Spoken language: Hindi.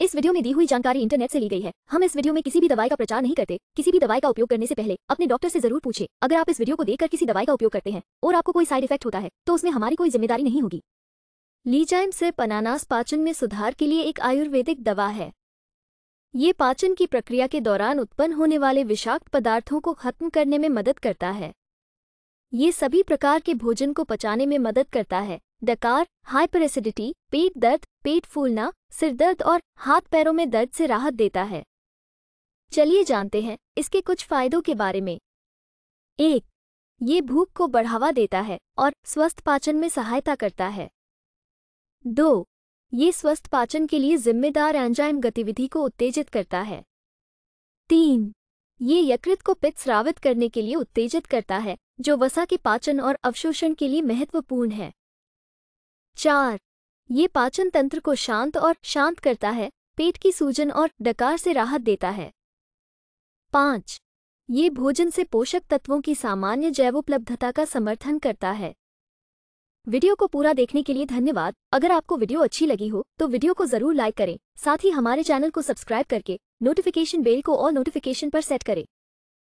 इस वीडियो में दी हुई जानकारी इंटरनेट से ली गई है हम इस वीडियो में किसी भी दवाई का प्रचार नहीं करते किसी भी दवाई का उपयोग करने से पहले अपने डॉक्टर से जरूर पूछे अगर आप इस वीडियो को देखकर किसी दवाई का उपयोग करते हैं और आपको कोई साइड इफेक्ट होता है तो उसमें हमारी कोई जिम्मेदारी नहीं होगी लीजाइम से पनानास पाचन में सुधार के लिए एक आयुर्वेदिक दवा है ये पाचन की प्रक्रिया के दौरान उत्पन्न होने वाले विषाक्त पदार्थों को खत्म करने में मदद करता है ये सभी प्रकार के भोजन को पचाने में मदद करता है डकार एसिडिटी पेट दर्द पेट फूलना सिर दर्द और हाथ पैरों में दर्द से राहत देता है चलिए जानते हैं इसके कुछ फायदों के बारे में एक ये भूख को बढ़ावा देता है और स्वस्थ पाचन में सहायता करता है दो ये स्वस्थ पाचन के लिए जिम्मेदार एंजाइम गतिविधि को उत्तेजित करता है तीन ये यकृत को पित्त स्रावित करने के लिए उत्तेजित करता है जो वसा के पाचन और अवशोषण के लिए महत्वपूर्ण है चार ये पाचन तंत्र को शांत और शांत करता है पेट की सूजन और डकार से राहत देता है पाँच ये भोजन से पोषक तत्वों की सामान्य जैवोपलब्धता का समर्थन करता है वीडियो को पूरा देखने के लिए धन्यवाद अगर आपको वीडियो अच्छी लगी हो तो वीडियो को जरूर लाइक करें साथ ही हमारे चैनल को सब्सक्राइब करके नोटिफिकेशन बेल को और नोटिफिकेशन पर सेट करें